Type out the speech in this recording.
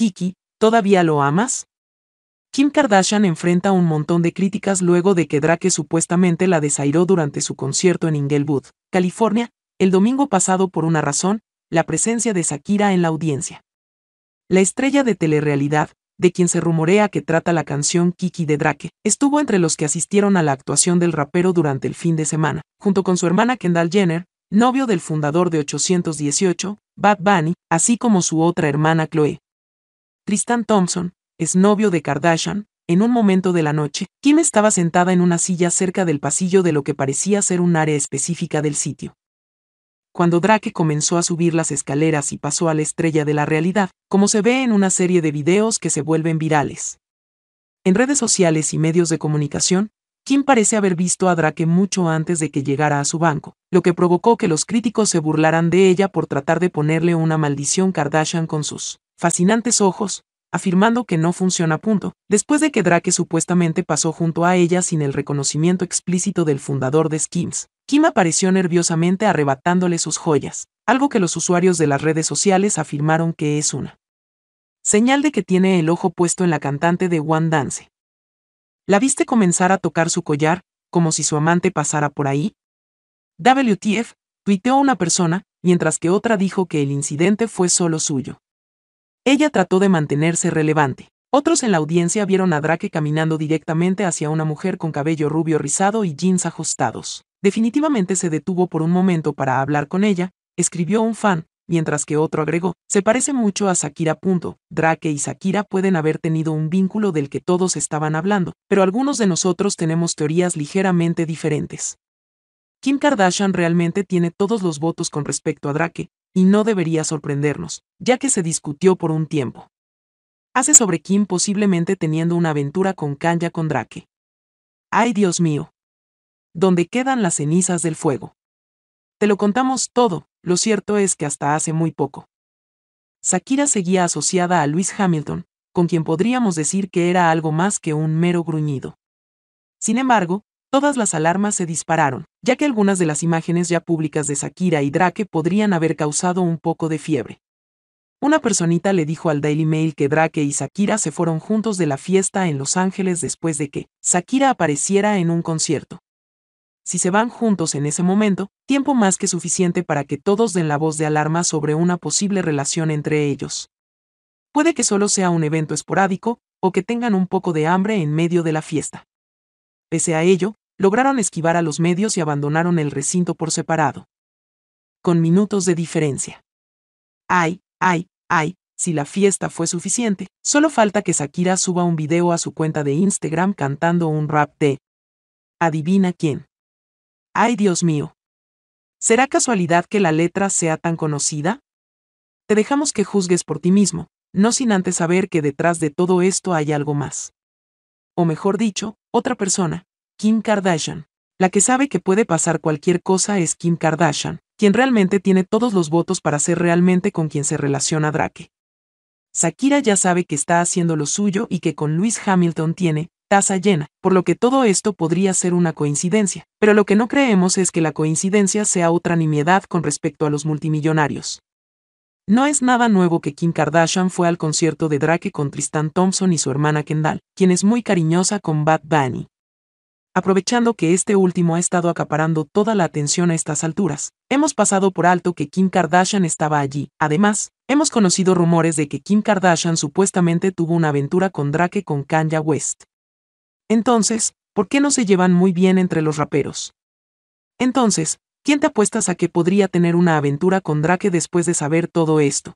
Kiki, ¿todavía lo amas? Kim Kardashian enfrenta un montón de críticas luego de que Drake supuestamente la desairó durante su concierto en Inglewood, California, el domingo pasado por una razón, la presencia de Shakira en la audiencia. La estrella de telerrealidad, de quien se rumorea que trata la canción Kiki de Drake, estuvo entre los que asistieron a la actuación del rapero durante el fin de semana, junto con su hermana Kendall Jenner, novio del fundador de 818, Bad Bunny, así como su otra hermana Chloe, Tristan Thompson, exnovio de Kardashian, en un momento de la noche, Kim estaba sentada en una silla cerca del pasillo de lo que parecía ser un área específica del sitio. Cuando Drake comenzó a subir las escaleras y pasó a la estrella de la realidad, como se ve en una serie de videos que se vuelven virales. En redes sociales y medios de comunicación, Kim parece haber visto a Drake mucho antes de que llegara a su banco, lo que provocó que los críticos se burlaran de ella por tratar de ponerle una maldición Kardashian con sus fascinantes ojos, afirmando que no funciona. Punto. Después de que Drake supuestamente pasó junto a ella sin el reconocimiento explícito del fundador de Skims, Kim apareció nerviosamente arrebatándole sus joyas, algo que los usuarios de las redes sociales afirmaron que es una señal de que tiene el ojo puesto en la cantante de One Dance. La viste comenzar a tocar su collar, como si su amante pasara por ahí. WTF, tuiteó una persona, mientras que otra dijo que el incidente fue solo suyo. Ella trató de mantenerse relevante. Otros en la audiencia vieron a Drake caminando directamente hacia una mujer con cabello rubio rizado y jeans ajustados. Definitivamente se detuvo por un momento para hablar con ella, escribió un fan, mientras que otro agregó, se parece mucho a Shakira. Drake y Shakira pueden haber tenido un vínculo del que todos estaban hablando, pero algunos de nosotros tenemos teorías ligeramente diferentes. Kim Kardashian realmente tiene todos los votos con respecto a Drake, y no debería sorprendernos, ya que se discutió por un tiempo. Hace sobre Kim posiblemente teniendo una aventura con Kanya con Drake. ¡Ay Dios mío! ¿Dónde quedan las cenizas del fuego? Te lo contamos todo, lo cierto es que hasta hace muy poco. Shakira seguía asociada a Luis Hamilton, con quien podríamos decir que era algo más que un mero gruñido. Sin embargo, Todas las alarmas se dispararon, ya que algunas de las imágenes ya públicas de Shakira y Drake podrían haber causado un poco de fiebre. Una personita le dijo al Daily Mail que Drake y Shakira se fueron juntos de la fiesta en Los Ángeles después de que Shakira apareciera en un concierto. Si se van juntos en ese momento, tiempo más que suficiente para que todos den la voz de alarma sobre una posible relación entre ellos. Puede que solo sea un evento esporádico, o que tengan un poco de hambre en medio de la fiesta. Pese a ello, lograron esquivar a los medios y abandonaron el recinto por separado. Con minutos de diferencia. Ay, ay, ay, si la fiesta fue suficiente, solo falta que Shakira suba un video a su cuenta de Instagram cantando un rap de... Adivina quién. Ay, Dios mío. ¿Será casualidad que la letra sea tan conocida? Te dejamos que juzgues por ti mismo, no sin antes saber que detrás de todo esto hay algo más. O mejor dicho, otra persona, Kim Kardashian. La que sabe que puede pasar cualquier cosa es Kim Kardashian, quien realmente tiene todos los votos para ser realmente con quien se relaciona Drake. Shakira ya sabe que está haciendo lo suyo y que con Luis Hamilton tiene taza llena, por lo que todo esto podría ser una coincidencia, pero lo que no creemos es que la coincidencia sea otra nimiedad con respecto a los multimillonarios. No es nada nuevo que Kim Kardashian fue al concierto de Drake con Tristan Thompson y su hermana Kendall, quien es muy cariñosa con Bad Bunny. Aprovechando que este último ha estado acaparando toda la atención a estas alturas, hemos pasado por alto que Kim Kardashian estaba allí. Además, hemos conocido rumores de que Kim Kardashian supuestamente tuvo una aventura con Drake con Kanye West. Entonces, ¿por qué no se llevan muy bien entre los raperos? Entonces, ¿quién te apuestas a que podría tener una aventura con Drake después de saber todo esto?